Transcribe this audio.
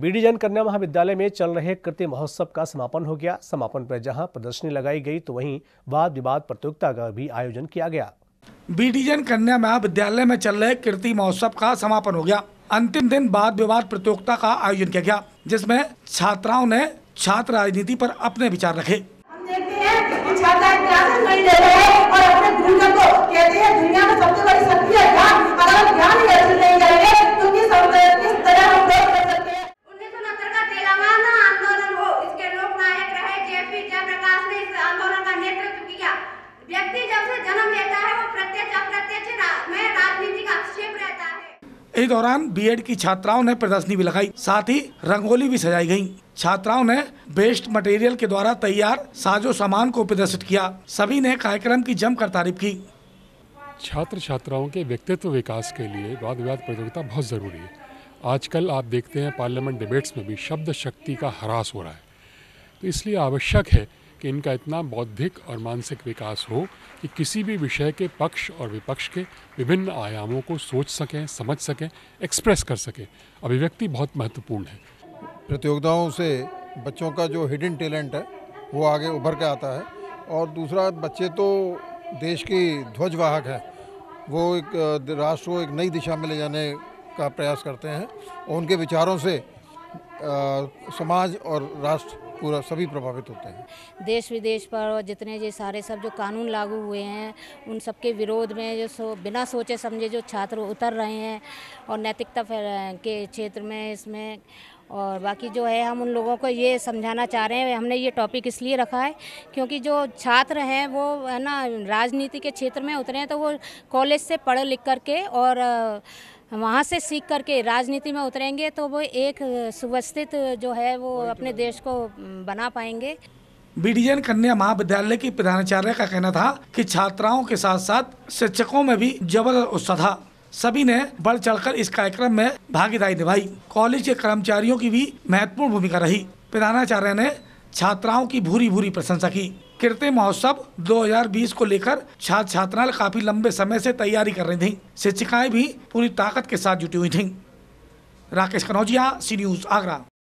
BD Jain कन्या महाविद्यालय में चल रहे कृति महोत्सव का समापन हो गया समापन पर जहां प्रदर्शनी लगाई गई तो वहीं वाद विवाद प्रतियोगिता का भी आयोजन किया गया बी डी जैन कन्या महाविद्यालय में चल रहे कृति महोत्सव का समापन हो गया अंतिम दिन वाद विवाद प्रतियोगिता का आयोजन किया गया जिसमे छात्राओं ने छात्र राजनीति पर अपने विचार रखे हम देखते हैं कि छात्र व्यक्ति जब से जन्म लेता है वो प्रत्यक्ष अप्रत्यक्ष में राजनीति का आक्षेप रहता है इस दौरान बीएड की छात्राओं ने प्रदर्शनी भी लगाई साथ ही रंगोली भी सजाई गयी छात्राओं ने बेस्ट मटेरियल के द्वारा तैयार साजो सामान को प्रदर्शित किया सभी ने कार्यक्रम की जमकर तारीफ की छात्र छात्राओं के व्यक्तित्व विकास के लिए वाद विवाद प्रतियोगिता बहुत ज़रूरी है आजकल आप देखते हैं पार्लियामेंट डिबेट्स में भी शब्द शक्ति का ह्रास हो रहा है तो इसलिए आवश्यक है कि इनका इतना बौद्धिक और मानसिक विकास हो कि किसी भी विषय के पक्ष और विपक्ष के विभिन्न आयामों को सोच सकें समझ सकें एक्सप्रेस कर सकें अभिव्यक्ति बहुत महत्वपूर्ण है प्रतियोगिताओं से बच्चों का जो हिडन टैलेंट है वो आगे उभर के आता है और दूसरा बच्चे तो देश की ध्वजवाहक है वो एक राष्ट्र को एक नई दिशा में ले जाने का प्रयास करते हैं और उनके विचारों से आ, समाज और राष्ट्र पूरा सभी प्रभावित होते हैं देश विदेश पर और जितने जो सारे सब जो कानून लागू हुए हैं उन सब के विरोध में जो सो, बिना सोचे समझे जो छात्र उतर रहे हैं और नैतिकता के क्षेत्र में इसमें और बाकी जो है हम उन लोगों को ये समझाना चाह रहे हैं हमने ये टॉपिक इसलिए रखा है क्योंकि जो छात्र हैं वो है ना राजनीति के क्षेत्र में उतरे हैं तो वो कॉलेज से पढ़ लिख करके और वहाँ से सीख करके राजनीति में उतरेंगे तो वो एक सुवस्थित जो है वो तो अपने तो। देश को बना पाएंगे बीडीएन कन्या महाविद्यालय की प्रधानाचार्य का कहना था कि छात्राओं के साथ साथ शिक्षकों में भी जबरदस्त उत्साह था सभी ने बढ़ चढ़कर इस कार्यक्रम में भागीदारी निभाई कॉलेज के कर्मचारियों की भी महत्वपूर्ण भूमिका रही प्रधानाचार्य ने छात्राओं की भूरी भूरी प्रशंसा की कृति महोत्सव 2020 को लेकर छात्र छात्राएं काफी लंबे समय से तैयारी कर रही थी शिक्षिकाएं भी पूरी ताकत के साथ जुटी हुई थी राकेश कनौजिया सी न्यूज आगरा